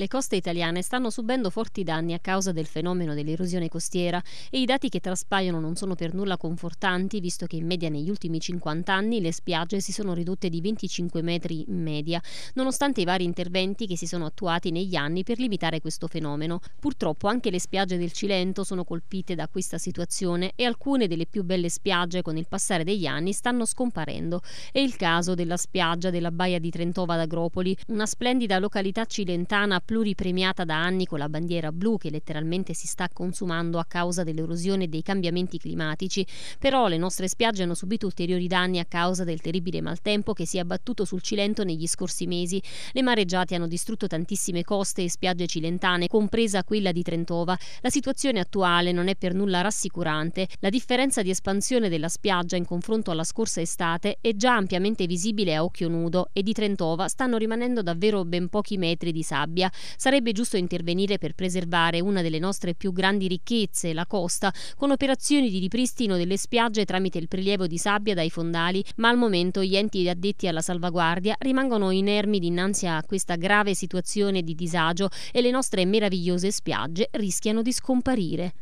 Le coste italiane stanno subendo forti danni a causa del fenomeno dell'erosione costiera e i dati che traspaiono non sono per nulla confortanti, visto che in media negli ultimi 50 anni le spiagge si sono ridotte di 25 metri in media, nonostante i vari interventi che si sono attuati negli anni per limitare questo fenomeno. Purtroppo anche le spiagge del Cilento sono colpite da questa situazione e alcune delle più belle spiagge con il passare degli anni stanno scomparendo. È il caso della spiaggia della Baia di Trentova d'Agropoli, una splendida località cilentana pluripremiata da anni con la bandiera blu che letteralmente si sta consumando a causa dell'erosione e dei cambiamenti climatici, però le nostre spiagge hanno subito ulteriori danni a causa del terribile maltempo che si è abbattuto sul Cilento negli scorsi mesi. Le mareggiate hanno distrutto tantissime coste e spiagge cilentane, compresa quella di Trentova. La situazione attuale non è per nulla rassicurante. La differenza di espansione della spiaggia in confronto alla scorsa estate è già ampiamente visibile a occhio nudo e di Trentova stanno rimanendo davvero ben pochi metri di sabbia sarebbe giusto intervenire per preservare una delle nostre più grandi ricchezze, la costa, con operazioni di ripristino delle spiagge tramite il prelievo di sabbia dai fondali, ma al momento gli enti addetti alla salvaguardia rimangono inermi dinanzi a questa grave situazione di disagio e le nostre meravigliose spiagge rischiano di scomparire.